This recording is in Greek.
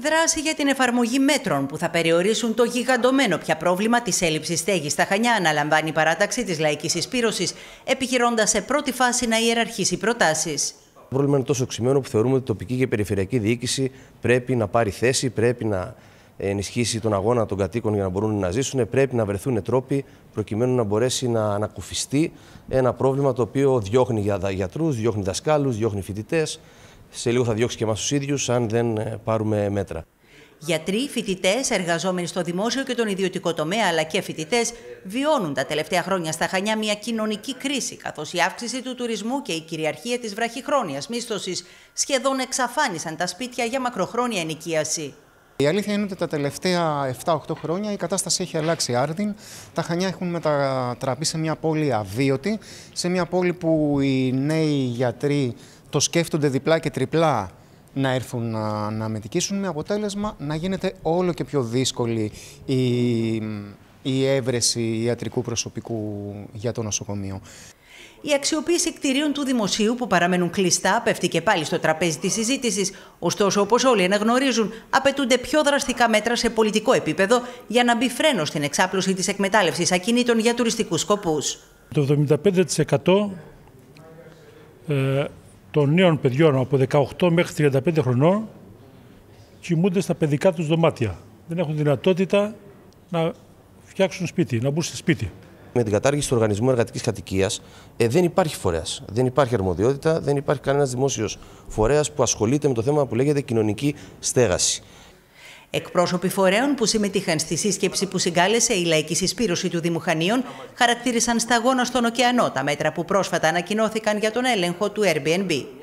δράση για την εφαρμογή μέτρων που θα περιορίσουν το γιγαντωμένο πια πρόβλημα της έλλειψης στέγης στα Χανιά, αναλαμβάνει η παράταξη της Λαϊκής Εισπήρωσης, επιχειρώντα σε πρώτη φάση να ιεραρχήσει προτάσεις. Το πρόβλημα είναι τόσο ξημένο που θεωρούμε ότι η τοπική και περιφερειακή διοίκηση πρέπει να πάρει θέση, πρέπει να ενισχύσει τον αγώνα των κατοίκων για να μπορούν να ζήσουν, πρέπει να βρεθούν τρόποι προκειμένου να μπορέσει να ανακουφιστεί ένα πρόβλημα το οποίο διώχνει γιατρούς, διώχνει δασκάλους, διώχνει φοιτητές σε λίγο θα διώξει και εμάς τους ίδιους, αν δεν ε, πάρουμε μέτρα. Γιατροί, φοιτητές, εργαζόμενοι στο δημόσιο και τον ιδιωτικό τομέα, αλλά και φοιτητές, βιώνουν τα τελευταία χρόνια στα Χανιά μια κοινωνική κρίση, καθώς η αύξηση του τουρισμού και η κυριαρχία της βραχυχρόνιας μίσθωσης σχεδόν εξαφάνισαν τα σπίτια για μακροχρόνια ενοικίαση. Η αλήθεια είναι ότι τα τελευταία 7-8 χρόνια η κατάσταση έχει αλλάξει άρδιν. Τα Χανιά έχουν μετατραπεί σε μια πόλη αβίωτη, σε μια πόλη που οι νέοι γιατροί το σκέφτονται διπλά και τριπλά να έρθουν να, να μετικήσουν, με αποτέλεσμα να γίνεται όλο και πιο δύσκολη η, η έβρεση ιατρικού προσωπικού για το νοσοκομείο. Η αξιοποίηση κτηρίων του δημοσίου που παραμένουν κλειστά πέφτει και πάλι στο τραπέζι της συζήτησης. Ωστόσο, όπως όλοι αναγνωρίζουν, απαιτούνται πιο δραστικά μέτρα σε πολιτικό επίπεδο για να μπει φρένο στην εξάπλωση της εκμετάλλευσης ακινήτων για τουριστικούς σκοπούς. Το 75% των νέων παιδιών από 18 μέχρι 35 χρονών κοιμούνται στα παιδικά τους δωμάτια. Δεν έχουν δυνατότητα να φτιάξουν σπίτι, να μπουν σε σπίτι. Με την κατάργηση του οργανισμού εργατικής κατοικίας ε, δεν υπάρχει φορέας. Δεν υπάρχει αρμοδιότητα, δεν υπάρχει κανένας δημόσιος φορέας που ασχολείται με το θέμα που λέγεται κοινωνική στέγαση. Εκπρόσωποι φορέων που συμμετείχαν στη σύσκεψη που συγκάλεσε η λαϊκή συσπήρωση του δημοχανίων, χαρακτήρισαν σταγόνα στον ωκεανό τα μέτρα που πρόσφατα ανακοινώθηκαν για τον έλεγχο του Airbnb.